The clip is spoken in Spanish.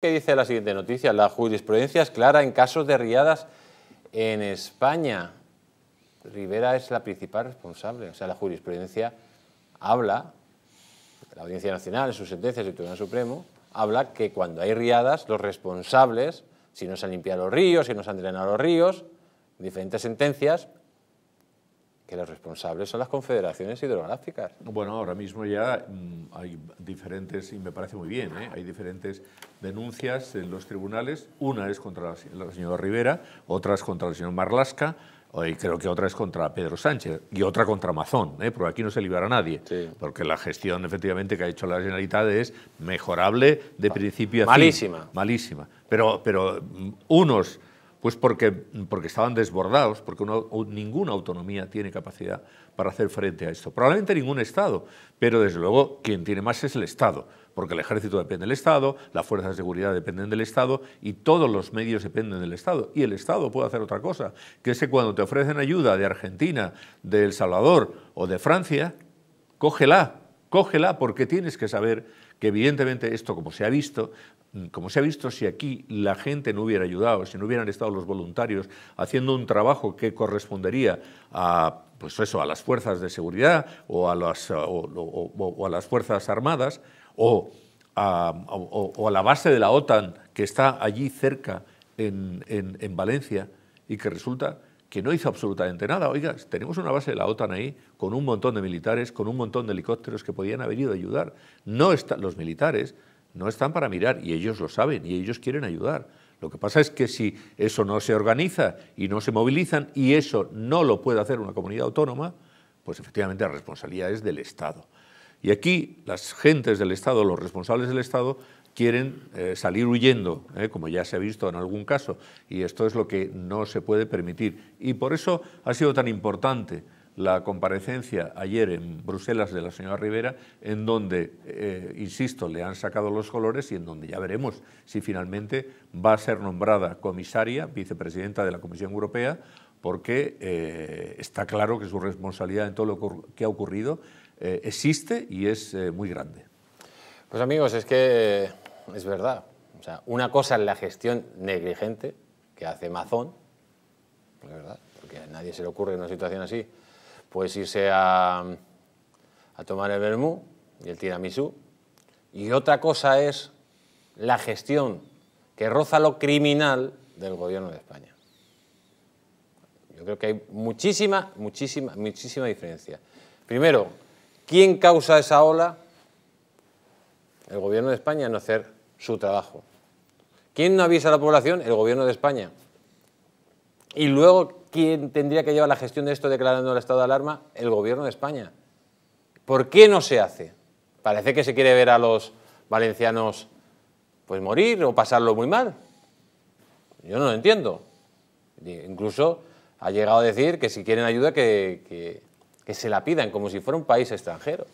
¿Qué dice la siguiente noticia. La jurisprudencia es clara en casos de riadas en España. Rivera es la principal responsable. O sea, la jurisprudencia habla, la Audiencia Nacional, en sus sentencias del Tribunal Supremo, habla que cuando hay riadas, los responsables, si no se han limpiado los ríos, si no se han drenado los ríos, diferentes sentencias, que los responsables son las confederaciones hidrográficas. Bueno, ahora mismo ya mm, hay diferentes, y me parece muy bien, ¿eh? hay diferentes denuncias en los tribunales. Una es contra la, señora Rivera, otra es contra el señor Marlasca, y creo que otra es contra Pedro Sánchez y otra contra Mazón, ¿eh? porque aquí no se libera nadie, porque la gestión efectivamente que ha hecho la Generalitat es mejorable de ah, principio a fin. Malísima. Malísima. Pero, pero mm, unos pues porque, estaban desbordados, porque ninguna autonomía tiene capacidad para hacer frente a esto. Probablemente ningún Estado, pero desde luego quien tiene más es el Estado, porque el ejército depende del Estado, las fuerzas de seguridad dependen del Estado y todos los medios dependen del Estado. Y el Estado puede hacer otra cosa, que es que cuando te ofrecen ayuda de Argentina, de El Salvador o de Francia, cógela, Cógela porque tienes que saber que evidentemente esto, como se ha visto, mm, como se ha visto, si aquí la gente no hubiera ayudado, si no hubieran estado los voluntarios haciendo un trabajo que correspondería a, pues eso, a las fuerzas de seguridad o a las, las fuerzas armadas o a, la base de la OTAN que está allí cerca en Valencia y que resulta que no hizo absolutamente nada. Oiga, tenemos una base de la OTAN ahí con un montón de militares, con un montón de helicópteros que podían haber ido a ayudar. No están los militares no están para mirar y ellos lo saben y ellos quieren ayudar. Lo que pasa es que si eso no se organiza y no se movilizan y eso no lo puede hacer una comunidad autónoma, pues efectivamente la responsabilidad es del Estado. Y aquí las gentes del Estado, los responsables del Estado, quieren eh, salir huyendo, eh, como ya se ha visto en algún caso, y esto es lo que no se puede permitir. Y por eso ha sido tan importante la comparecencia ayer en Bruselas de la señora Rivera, en donde, eh, insisto, le han sacado los colores y en donde ya veremos si finalmente va a ser nombrada comisaria, vicepresidenta de la Comisión Europea, porque está claro que su responsabilidad en todo lo que ha ocurrido existe y es muy grande. Pues amigos, es que es verdad. O sea, una cosa es la gestión negligente que hace Mazón, es verdad, porque a nadie se le ocurre en una situación así, pues irse a, tomar el vermú y el tiramisú. Y otra cosa es la gestión que roza lo criminal del gobierno de España. Yo creo que hay muchísima, muchísima, muchísima diferencia. Primero, ¿quién causa esa ola? El gobierno de España no hacer su trabajo. ¿Quién no avisa a la población? El gobierno de España. Y luego, ¿quién tendría que llevar la gestión de esto declarando el estado de alarma? El gobierno de España. ¿Por qué no se hace? Parece que se quiere ver a los valencianos pues morir o pasarlo muy mal. Yo no lo entiendo. Incluso ha llegado a decir que si quieren ayuda que se la pidan, como si fuera un país extranjero.